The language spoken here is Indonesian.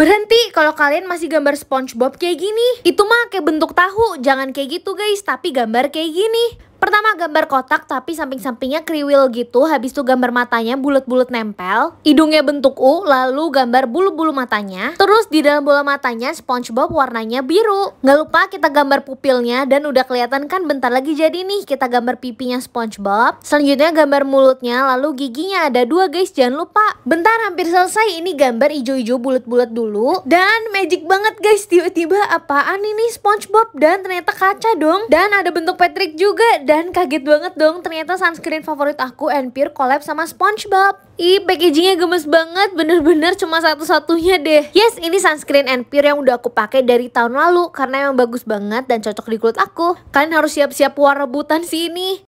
Berhenti kalau kalian masih gambar SpongeBob kayak gini. Itu mah kayak bentuk tahu, jangan kayak gitu guys, tapi gambar kayak gini. Pertama gambar kotak tapi samping-sampingnya kriwil gitu, habis itu gambar matanya bulat-bulat nempel, hidungnya bentuk U, lalu gambar bulu-bulu matanya. Terus di dalam bola matanya SpongeBob warnanya biru. Nggak lupa kita gambar pupilnya dan udah kelihatan kan bentar lagi jadi nih kita gambar pipinya SpongeBob. Selanjutnya gambar mulutnya, lalu giginya ada dua guys, jangan lupa. Bentar hampir selesai ini gambar ijo-ijo bulat-bulat dulu dan magic banget guys tiba-tiba apaan ini SpongeBob dan ternyata kaca dong dan ada bentuk Patrick juga dan kaget banget dong ternyata sunscreen favorit aku Enpure collab sama Spongebob. Ih, packagingnya gemes banget, bener-bener cuma satu-satunya deh. Yes, ini sunscreen Enpure yang udah aku pakai dari tahun lalu karena emang bagus banget dan cocok di kulit aku. Kalian harus siap-siap warna rebutan sih ini.